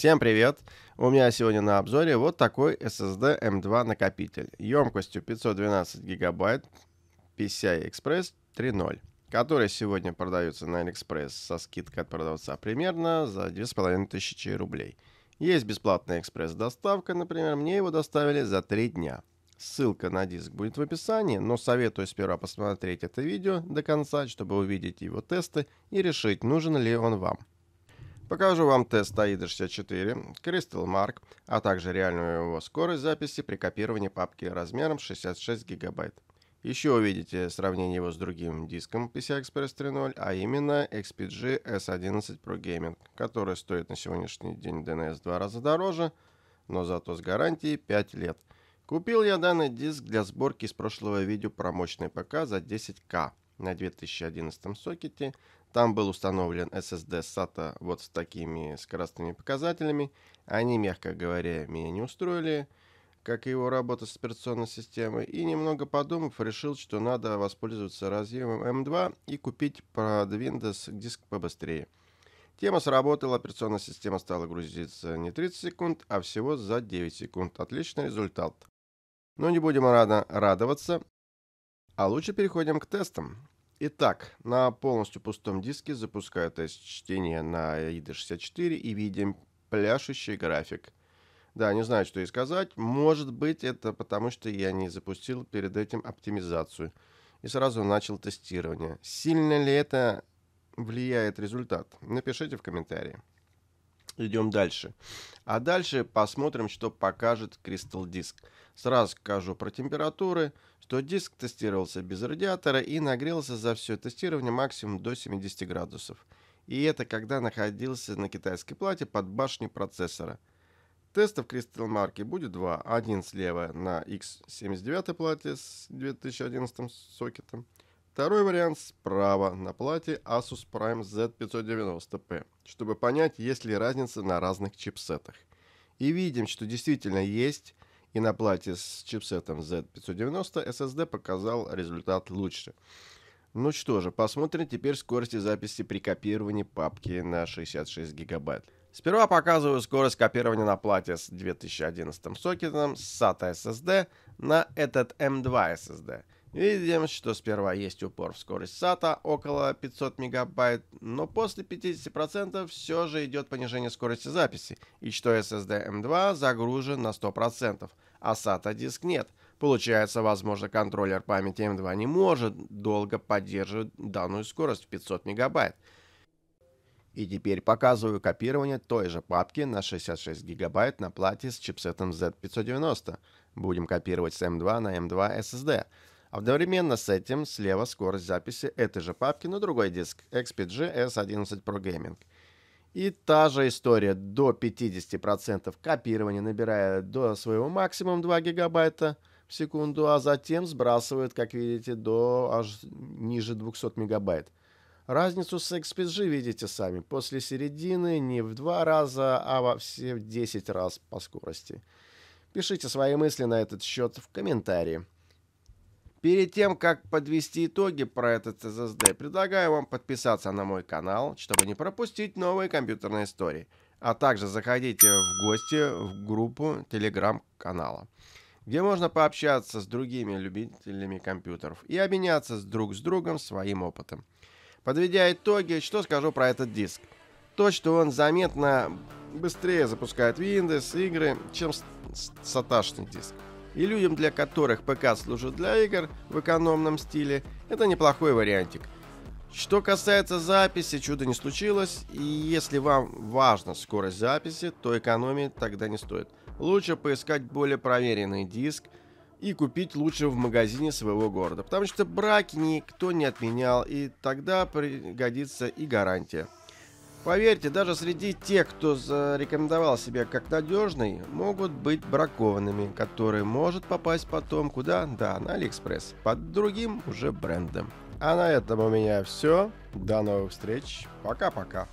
Всем привет! У меня сегодня на обзоре вот такой SSD M2 накопитель емкостью 512 гигабайт PCI Express 3.0, который сегодня продается на AliExpress со скидкой от продавца примерно за 2500 рублей. Есть бесплатная экспресс-доставка, например, мне его доставили за 3 дня. Ссылка на диск будет в описании, но советую сперва посмотреть это видео до конца, чтобы увидеть его тесты и решить, нужен ли он вам. Покажу вам тест AIDA64, Crystal Mark, а также реальную его скорость записи при копировании папки размером 66 гигабайт. Еще увидите сравнение его с другим диском PCI Express 3.0, а именно XPG S11 Pro Gaming, который стоит на сегодняшний день DNS в два раза дороже, но зато с гарантией 5 лет. Купил я данный диск для сборки из прошлого видео про мощный ПК за 10к на 2011 сокете там был установлен SSD SATA вот с такими скоростными показателями. Они, мягко говоря, меня не устроили, как и его работа с операционной системой. И немного подумав, решил, что надо воспользоваться разъемом M2 и купить под Windows диск побыстрее. Тема сработала, операционная система стала грузиться не 30 секунд, а всего за 9 секунд. Отличный результат. Но не будем рано радоваться, а лучше переходим к тестам. Итак, на полностью пустом диске запускаю тест чтения на ID64 и видим пляшущий график. Да, не знаю, что и сказать. Может быть, это потому, что я не запустил перед этим оптимизацию и сразу начал тестирование. Сильно ли это влияет результат? Напишите в комментарии. Идем дальше. А дальше посмотрим, что покажет Crystal Disk. Сразу скажу про температуры, что диск тестировался без радиатора и нагрелся за все тестирование максимум до 70 градусов. И это когда находился на китайской плате под башней процессора. Тестов Crystal марки будет два. Один слева на X79 плате с 2011 сокетом – Второй вариант справа на плате Asus Prime Z590P, чтобы понять, есть ли разница на разных чипсетах. И видим, что действительно есть, и на плате с чипсетом Z590 SSD показал результат лучше. Ну что же, посмотрим теперь скорости записи при копировании папки на 66 гигабайт. Сперва показываю скорость копирования на плате с 2011 сокетом SATA SSD на этот M2 SSD – Видим, что сперва есть упор в скорость SATA около 500 мегабайт, но после 50% все же идет понижение скорости записи, и что SSD M2 эм загружен на 100%, а SATA диск нет. Получается, возможно, контроллер памяти M2 эм не может долго поддерживать данную скорость в 500 мегабайт. И теперь показываю копирование той же папки на 66 гигабайт на плате с чипсетом Z590. Будем копировать с M2 эм на M2 SSD. А одновременно с этим слева скорость записи этой же папки на другой диск XPG S11 Pro Gaming. И та же история до 50% копирования набирая до своего максимум 2 гигабайта в секунду, а затем сбрасывают, как видите, до аж ниже 200 мегабайт. Разницу с XPG видите сами. После середины не в два раза, а во все в 10 раз по скорости. Пишите свои мысли на этот счет в комментарии. Перед тем, как подвести итоги про этот SSD, предлагаю вам подписаться на мой канал, чтобы не пропустить новые компьютерные истории. А также заходите в гости в группу телеграм-канала, где можно пообщаться с другими любителями компьютеров и обменяться с друг с другом своим опытом. Подведя итоги, что скажу про этот диск? То, что он заметно быстрее запускает Windows игры, чем саташный диск и людям, для которых ПК служит для игр в экономном стиле, это неплохой вариантик. Что касается записи, чуда не случилось, и если вам важна скорость записи, то экономить тогда не стоит. Лучше поискать более проверенный диск и купить лучше в магазине своего города, потому что браки никто не отменял, и тогда пригодится и гарантия. Поверьте, даже среди тех, кто зарекомендовал себя как надежный, могут быть бракованными, которые может попасть потом куда? Да, на Алиэкспресс, под другим уже брендом. А на этом у меня все. До новых встреч. Пока-пока.